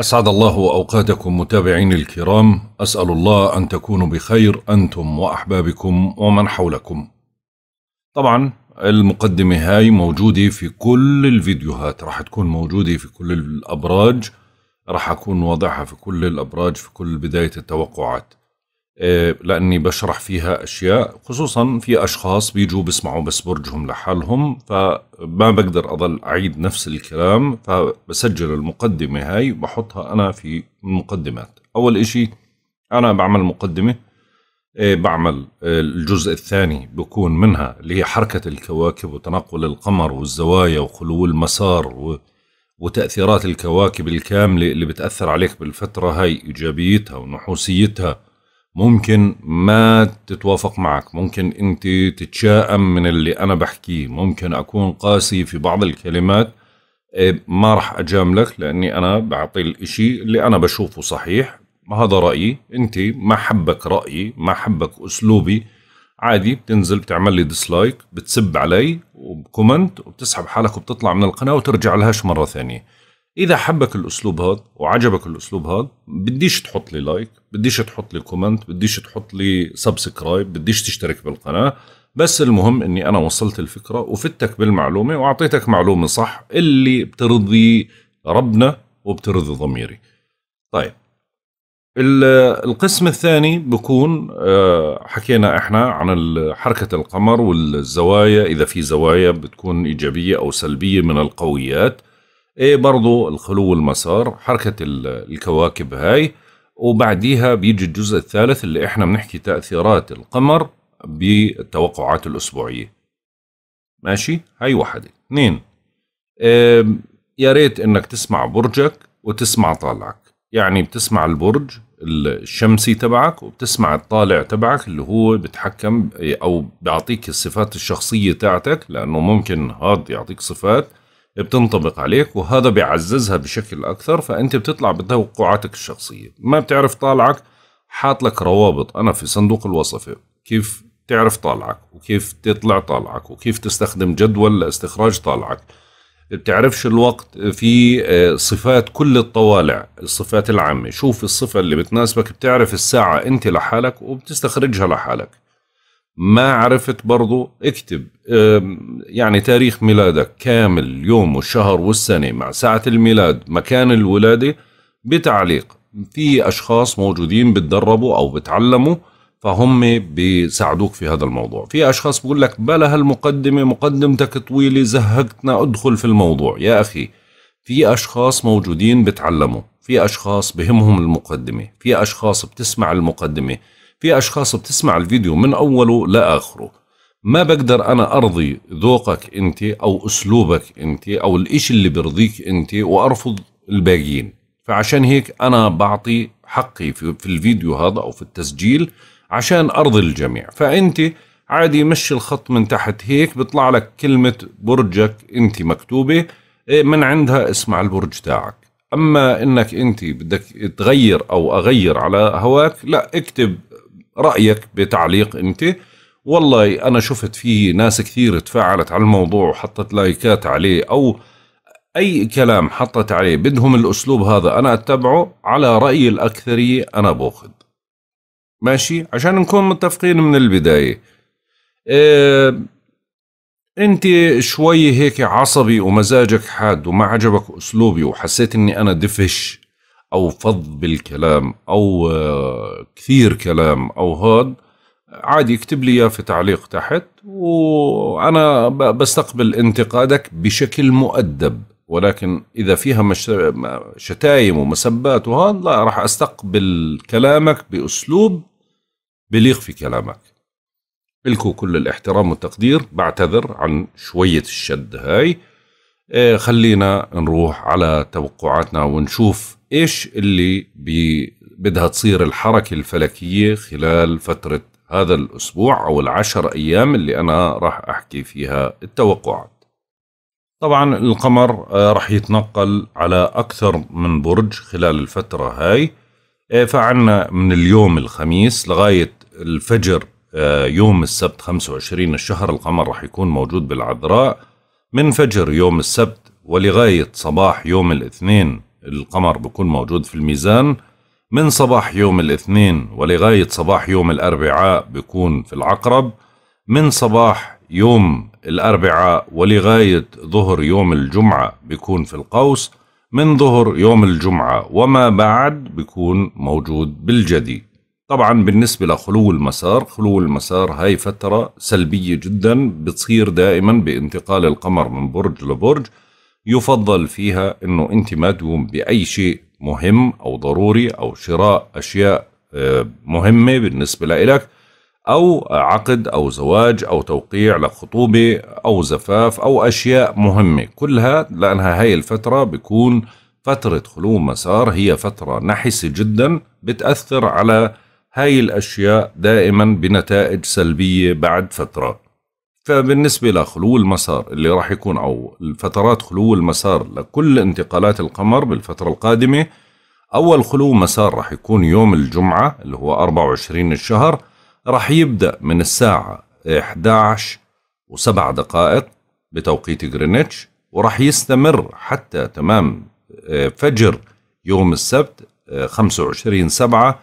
أسعد الله أوقاتكم متابعين الكرام أسأل الله أن تكونوا بخير أنتم وأحبابكم ومن حولكم طبعا المقدمة هاي موجودة في كل الفيديوهات راح تكون موجودة في كل الأبراج راح أكون واضعها في كل الأبراج في كل بداية التوقعات آه، لاني بشرح فيها اشياء خصوصا في اشخاص بيجوا بيسمعوا بس برجهم لحالهم فما بقدر اضل اعيد نفس الكلام فبسجل المقدمه هاي بحطها انا في المقدمات اول اشي انا بعمل مقدمه آه، بعمل آه، الجزء الثاني بكون منها اللي هي حركة الكواكب وتنقل القمر والزوايا وخلو المسار وتأثيرات الكواكب الكاملة اللي بتأثر عليك بالفترة هاي إيجابيتها ونحوسيتها ممكن ما تتوافق معك ممكن انت تتشائم من اللي انا بحكيه ممكن اكون قاسي في بعض الكلمات إيه، ما راح اجاملك لاني انا بعطي الاشي اللي انا بشوفه صحيح هذا رايي انت ما حبك رايي ما حبك اسلوبي عادي بتنزل بتعمل لي ديسلايك بتسب علي وبكومنت وبتسحب حالك وبتطلع من القناه وترجع لهاش مره ثانيه اذا حبك الاسلوب هذا وعجبك الاسلوب هذا بديش تحط لي لايك بديش تحط لي كومنت بديش تحط لي سبسكرايب بديش تشترك بالقناه بس المهم اني انا وصلت الفكره وفتك بالمعلومه واعطيتك معلومه صح اللي بترضي ربنا وبترضي ضميري طيب القسم الثاني بكون آه، حكينا احنا عن حركة القمر والزوايا إذا في زوايا بتكون إيجابية أو سلبية من القويات ايه برضو الخلو والمسار حركة الكواكب هاي وبعديها بيجي الجزء الثالث اللي احنا بنحكي تأثيرات القمر بالتوقعات الأسبوعية ماشي هاي واحدة اثنين إيه، يا ريت انك تسمع برجك وتسمع طالعك يعني بتسمع البرج الشمسي تبعك وبتسمع الطالع تبعك اللي هو بتحكم او بيعطيك الصفات الشخصية تاعتك لانه ممكن هاد يعطيك صفات بتنطبق عليك وهذا بيعززها بشكل اكثر فانت بتطلع بتوقعاتك الشخصيه ما بتعرف طالعك حاط لك روابط انا في صندوق الوصفه كيف تعرف طالعك وكيف تطلع طالعك وكيف تستخدم جدول لاستخراج طالعك بتعرفش الوقت في آه، صفات كل الطوالع الصفات العامة شوف الصفة اللي بتناسبك بتعرف الساعة انت لحالك وبتستخرجها لحالك ما عرفت برضو اكتب يعني تاريخ ميلادك كامل اليوم والشهر والسنة مع ساعة الميلاد مكان الولادة بتعليق في أشخاص موجودين بتدربوا أو بتعلموا فهم بيساعدوك في هذا الموضوع في أشخاص بقول لك بلا هالمقدمة مقدمتك طويلة زهقتنا ادخل في الموضوع يا أخي في أشخاص موجودين بتعلموا في أشخاص بهمهم المقدمة في أشخاص بتسمع المقدمة في أشخاص بتسمع الفيديو من أوله لآخره ما بقدر أنا أرضي ذوقك أنت أو أسلوبك أنت أو الإشي اللي برضيك أنت وأرفض الباقيين فعشان هيك أنا بعطي حقي في, في الفيديو هذا أو في التسجيل عشان أرضي الجميع فأنت عادي مشي الخط من تحت هيك بيطلع لك كلمة برجك أنت مكتوبة إيه، من عندها اسمع البرج تاعك أما أنك أنت بدك تغير أو أغير على هواك لا اكتب رايك بتعليق انت والله انا شفت فيه ناس كثير تفاعلت على الموضوع وحطت لايكات عليه او اي كلام حطت عليه بدهم الاسلوب هذا انا اتبعه على راي الاكثريه انا باخذ ماشي عشان نكون متفقين من البدايه إيه انت شوي هيك عصبي ومزاجك حاد وما عجبك اسلوبي وحسيت اني انا دفش او فض بالكلام او آه، كثير كلام او هاد عادي اكتب لي اياه في تعليق تحت وانا بستقبل انتقادك بشكل مؤدب ولكن اذا فيها شتايم ومسبات وهذا لا راح استقبل كلامك باسلوب بليق في كلامك لكم كل الاحترام والتقدير بعتذر عن شويه الشد هاي آه، خلينا نروح على توقعاتنا ونشوف ايش اللي بي بدها تصير الحركة الفلكية خلال فترة هذا الأسبوع أو العشر أيام اللي أنا راح أحكي فيها التوقعات طبعا القمر آه، راح يتنقل على أكثر من برج خلال الفترة هاي آه، فعنا من اليوم الخميس لغاية الفجر آه، يوم السبت 25 الشهر القمر راح يكون موجود بالعذراء من فجر يوم السبت ولغاية صباح يوم الاثنين القمر بكون موجود في الميزان من صباح يوم الاثنين ولغاية صباح يوم الأربعاء بيكون في العقرب من صباح يوم الأربعاء ولغاية ظهر يوم الجمعة بيكون في القوس من ظهر يوم الجمعة وما بعد بيكون موجود بالجدي طبعا بالنسبة لخلو المسار خلو المسار هاي فترة سلبية جدا بتصير دائما بانتقال القمر من برج لبرج يفضل فيها انه انت ما تقوم باي شيء مهم او ضروري او شراء اشياء آه، مهمه بالنسبه لك او عقد او زواج او توقيع لخطوبه او زفاف او اشياء مهمه كلها لانها هاي الفتره بيكون فتره خلو مسار هي فتره نحسه جدا بتاثر على هاي الاشياء دائما بنتائج سلبيه بعد فتره فبالنسبة لخلو المسار اللي راح يكون أو الفترات خلو المسار لكل انتقالات القمر بالفترة القادمة أول خلو مسار راح يكون يوم الجمعة اللي هو 24 الشهر راح يبدأ من الساعة 11 وسبع دقائق بتوقيت جرينتش وراح يستمر حتى تمام آه، فجر يوم السبت 25 آه، سبعة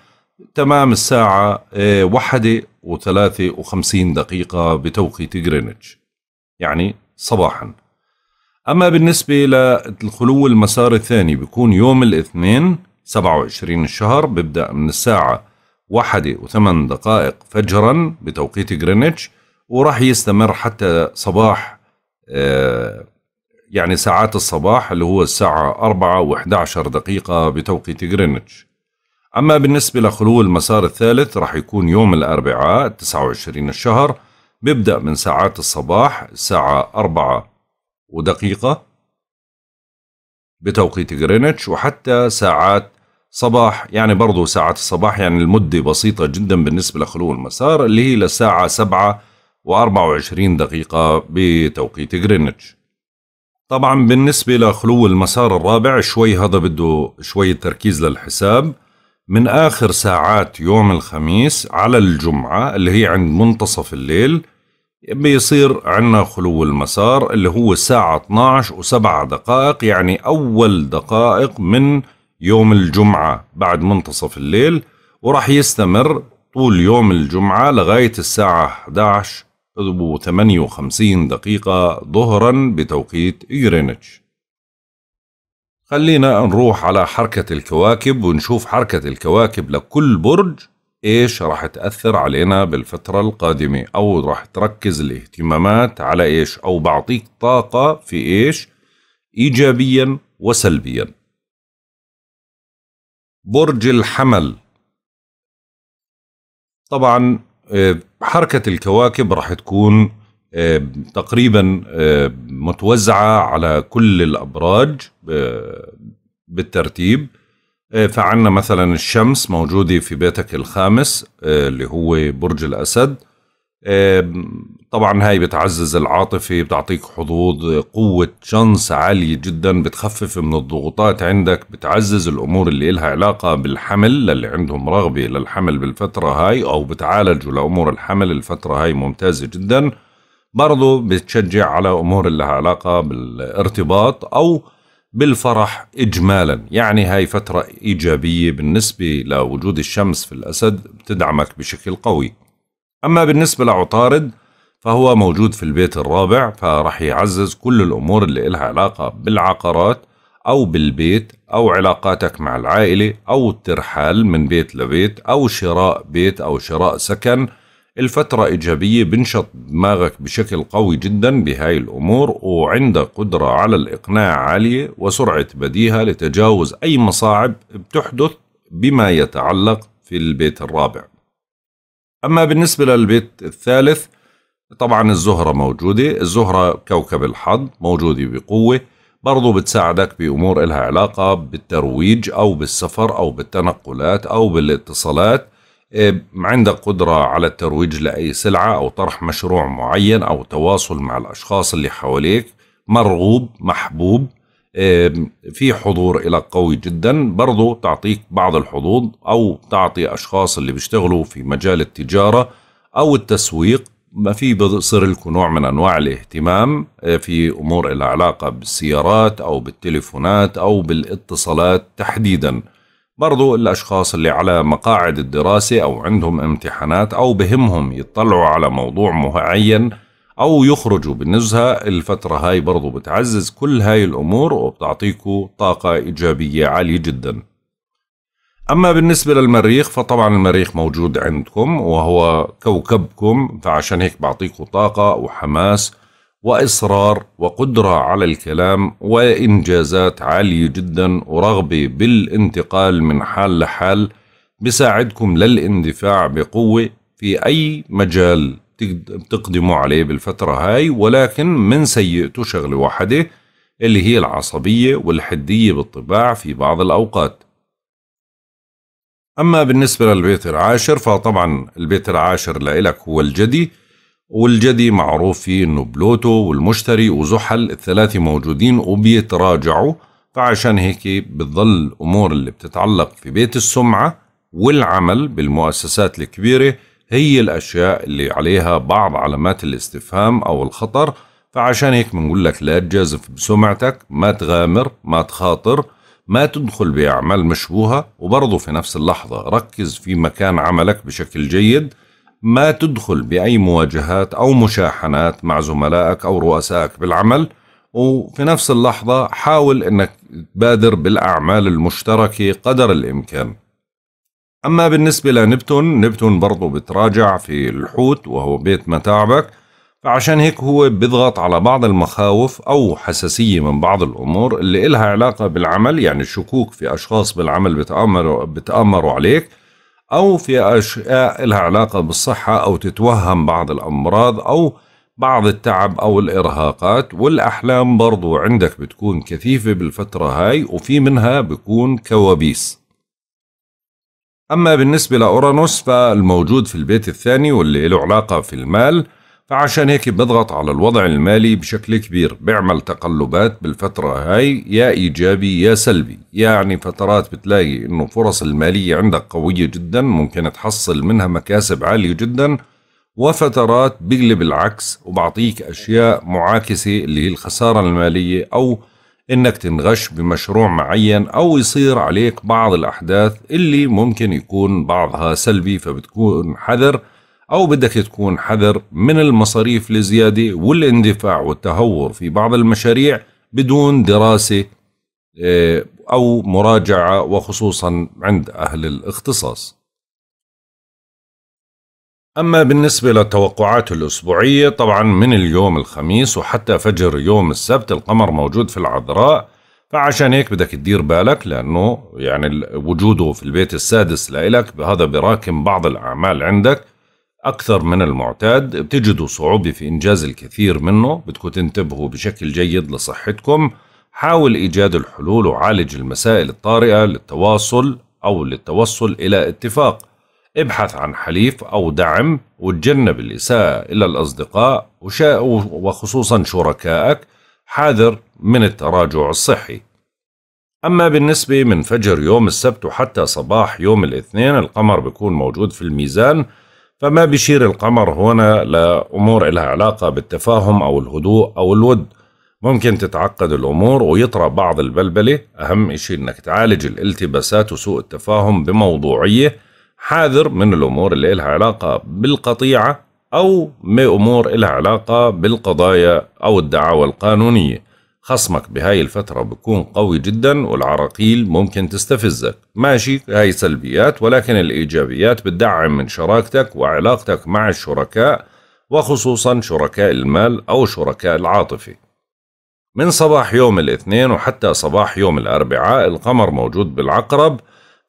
تمام الساعة آه، واحدة و53 دقيقة بتوقيت غرينتش يعني صباحا أما بالنسبة للخلو المسار الثاني بيكون يوم الاثنين 27 الشهر ببدأ من الساعة واحدة وثمان دقائق فجرا بتوقيت غرينتش وراح يستمر حتى صباح آه، يعني ساعات الصباح اللي هو الساعة أربعة و11 دقيقة بتوقيت غرينتش أما بالنسبة لخلو المسار الثالث رح يكون يوم الأربعاء 29 الشهر بيبدأ من ساعات الصباح الساعة 4 ودقيقة بتوقيت غرينتش وحتى ساعات صباح يعني برضو ساعات الصباح يعني المدة بسيطة جدا بالنسبة لخلو المسار اللي هي للساعة 7 و24 دقيقة بتوقيت غرينتش طبعا بالنسبة لخلو المسار الرابع شوي هذا بده شوية تركيز للحساب من آخر ساعات يوم الخميس على الجمعة اللي هي عند منتصف الليل بيصير عندنا خلو المسار اللي هو الساعة 12 و7 دقائق يعني أول دقائق من يوم الجمعة بعد منتصف الليل وراح يستمر طول يوم الجمعة لغاية الساعة 11 و58 دقيقة ظهرا بتوقيت جرينتش خلينا نروح على حركة الكواكب ونشوف حركة الكواكب لكل برج إيش راح تأثر علينا بالفترة القادمة أو راح تركز الاهتمامات على إيش أو بعطيك طاقة في إيش إيجابيا وسلبيا برج الحمل طبعا آه، حركة الكواكب راح تكون آه، تقريبا آه، متوزعه على كل الابراج بالترتيب آه، فعنا مثلا الشمس موجوده في بيتك الخامس آه، اللي هو برج الاسد آه، طبعا هاي بتعزز العاطفه بتعطيك حظوظ قوه شانس عاليه جدا بتخفف من الضغوطات عندك بتعزز الامور اللي لها علاقه بالحمل للي عندهم رغبه للحمل بالفتره هاي او بتعالجوا لامور الحمل الفتره هاي ممتازه جدا برضو بتشجع على أمور اللي لها علاقة بالارتباط أو بالفرح إجمالا يعني هاي فترة إيجابية بالنسبة لوجود الشمس في الأسد بتدعمك بشكل قوي أما بالنسبة لعطارد فهو موجود في البيت الرابع فرح يعزز كل الأمور اللي إلها علاقة بالعقارات أو بالبيت أو علاقاتك مع العائلة أو الترحال من بيت لبيت أو شراء بيت أو شراء سكن الفترة إيجابية بنشط دماغك بشكل قوي جدا بهاي الأمور وعندك قدرة على الإقناع عالية وسرعة بديهة لتجاوز أي مصاعب بتحدث بما يتعلق في البيت الرابع أما بالنسبة للبيت الثالث طبعا الزهرة موجودة الزهرة كوكب الحظ موجودة بقوة برضو بتساعدك بأمور إلها علاقة بالترويج أو بالسفر أو بالتنقلات أو بالاتصالات إيه، عندك قدرة على الترويج لأي سلعة أو طرح مشروع معين أو تواصل مع الأشخاص اللي حواليك مرغوب محبوب إيه، في حضور إلى قوي جدا برضو تعطيك بعض الحظوظ أو تعطي أشخاص اللي بيشتغلوا في مجال التجارة أو التسويق ما في بصير لكم نوع من أنواع الاهتمام إيه، في أمور العلاقة علاقة بالسيارات أو بالتليفونات أو بالاتصالات تحديداً برضو الأشخاص اللي على مقاعد الدراسة أو عندهم امتحانات أو بهمهم يطلعوا على موضوع معين أو يخرجوا بالنزهة الفترة هاي برضو بتعزز كل هاي الأمور وبتعطيكوا طاقة إيجابية عالية جدا أما بالنسبة للمريخ فطبعا المريخ موجود عندكم وهو كوكبكم فعشان هيك بعطيكوا طاقة وحماس واصرار وقدره على الكلام وانجازات عاليه جدا ورغبه بالانتقال من حال لحال بساعدكم للاندفاع بقوه في اي مجال تقدموا عليه بالفتره هاي ولكن من سيئته شغله واحده اللي هي العصبيه والحديه بالطباع في بعض الاوقات أما بالنسبة للبيت العاشر فطبعا البيت العاشر لإلك هو الجدي والجدي معروف فيه انه بلوتو والمشتري وزحل الثلاثة موجودين وبيتراجعوا فعشان هيك بتضل الامور اللي بتتعلق في بيت السمعة والعمل بالمؤسسات الكبيرة هي الاشياء اللي عليها بعض علامات الاستفهام او الخطر فعشان هيك بنقول لك لا تجازف بسمعتك ما تغامر ما تخاطر ما تدخل بأعمال مشبوهة وبرضه في نفس اللحظة ركز في مكان عملك بشكل جيد ما تدخل بأي مواجهات أو مشاحنات مع زملائك أو رؤسائك بالعمل وفي نفس اللحظة حاول أنك تبادر بالأعمال المشتركة قدر الإمكان أما بالنسبة لنبتون نبتون برضو بتراجع في الحوت وهو بيت متاعبك فعشان هيك هو بيضغط على بعض المخاوف أو حساسية من بعض الأمور اللي إلها علاقة بالعمل يعني الشكوك في أشخاص بالعمل بتأمروا, بتأمروا عليك أو في أشياء لها علاقة بالصحة أو تتوهم بعض الأمراض أو بعض التعب أو الإرهاقات والأحلام برضو عندك بتكون كثيفة بالفترة هاي وفي منها بكون كوابيس أما بالنسبة لأورانوس فالموجود في البيت الثاني واللي له علاقة في المال فعشان هيك بضغط على الوضع المالي بشكل كبير بيعمل تقلبات بالفترة هاي يا إيجابي يا سلبي يعني فترات بتلاقي إنه فرص المالية عندك قوية جدا ممكن تحصل منها مكاسب عالية جدا وفترات بقلب العكس وبعطيك أشياء معاكسة اللي هي الخسارة المالية أو إنك تنغش بمشروع معين أو يصير عليك بعض الأحداث اللي ممكن يكون بعضها سلبي فبتكون حذر أو بدك تكون حذر من المصاريف الزيادة والاندفاع والتهور في بعض المشاريع بدون دراسة آه، أو مراجعة وخصوصا عند أهل الاختصاص أما بالنسبة للتوقعات الأسبوعية طبعا من اليوم الخميس وحتى فجر يوم السبت القمر موجود في العذراء فعشان هيك بدك تدير بالك لأنه يعني وجوده في البيت السادس لإلك هذا براكم بعض الأعمال عندك أكثر من المعتاد بتجدوا صعوبة في إنجاز الكثير منه بدكم تنتبهوا بشكل جيد لصحتكم حاول إيجاد الحلول وعالج المسائل الطارئة للتواصل أو للتوصل إلى اتفاق ابحث عن حليف أو دعم وتجنب الإساءة إلى الأصدقاء وخصوصا شركائك حاذر من التراجع الصحي أما بالنسبة من فجر يوم السبت وحتى صباح يوم الاثنين القمر بيكون موجود في الميزان فما بيشير القمر هنا لأمور لها علاقة بالتفاهم أو الهدوء أو الود ممكن تتعقد الأمور ويطرأ بعض البلبلة أهم إشي أنك تعالج الالتباسات وسوء التفاهم بموضوعية حاذر من الأمور اللي لها علاقة بالقطيعة أو بأمور لها علاقة بالقضايا أو الدعاوى القانونية خصمك بهاي الفترة بكون قوي جدا والعراقيل ممكن تستفزك ماشي هاي سلبيات ولكن الإيجابيات بتدعم من شراكتك وعلاقتك مع الشركاء وخصوصا شركاء المال أو شركاء العاطفة من صباح يوم الاثنين وحتى صباح يوم الأربعاء القمر موجود بالعقرب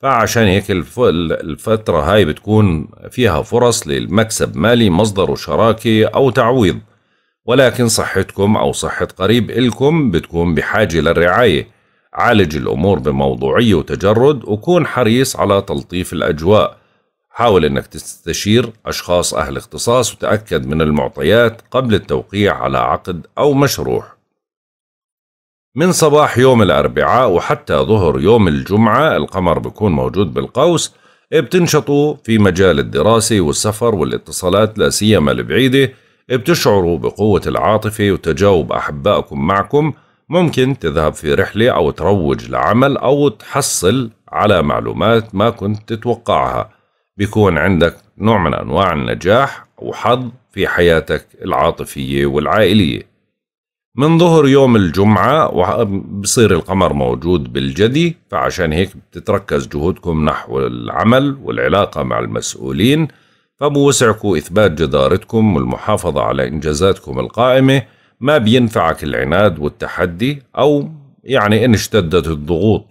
فعشان هيك الفترة هاي بتكون فيها فرص للمكسب مالي مصدره شراكة أو تعويض ولكن صحتكم أو صحة قريب إلكم بتكون بحاجة للرعاية عالج الأمور بموضوعية وتجرد وكون حريص على تلطيف الأجواء حاول أنك تستشير أشخاص أهل اختصاص وتأكد من المعطيات قبل التوقيع على عقد أو مشروع من صباح يوم الأربعاء وحتى ظهر يوم الجمعة القمر بيكون موجود بالقوس بتنشطوا في مجال الدراسة والسفر والاتصالات لا سيما البعيدة بتشعروا بقوة العاطفة وتجاوب أحبائكم معكم ممكن تذهب في رحلة أو تروج لعمل أو تحصل على معلومات ما كنت تتوقعها بيكون عندك نوع من أنواع النجاح وحظ في حياتك العاطفية والعائلية من ظهر يوم الجمعة بصير القمر موجود بالجدي فعشان هيك بتتركز جهودكم نحو العمل والعلاقة مع المسؤولين فبوسعكم إثبات جدارتكم والمحافظة على إنجازاتكم القائمة ما بينفعك العناد والتحدي أو يعني إن اشتدت الضغوط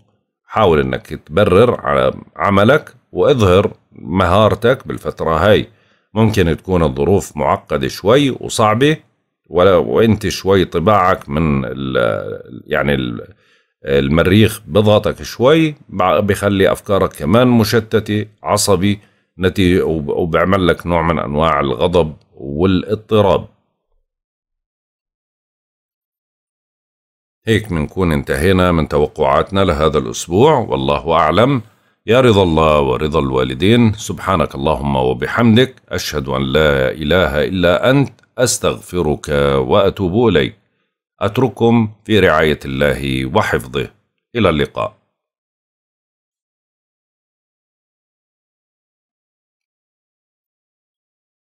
حاول إنك تبرر على عملك وإظهر مهارتك بالفترة هاي ممكن تكون الظروف معقدة شوي وصعبة ولا وانت شوي طباعك من الـ يعني الـ المريخ بضغطك شوي بخلي افكارك كمان مشتته عصبي نتيجة وبعمل لك نوع من أنواع الغضب والاضطراب هيك بنكون انتهينا من توقعاتنا لهذا الأسبوع والله أعلم يا رضا الله ورضا الوالدين سبحانك اللهم وبحمدك أشهد أن لا إله إلا أنت أستغفرك وأتوب إليك أترككم في رعاية الله وحفظه إلى اللقاء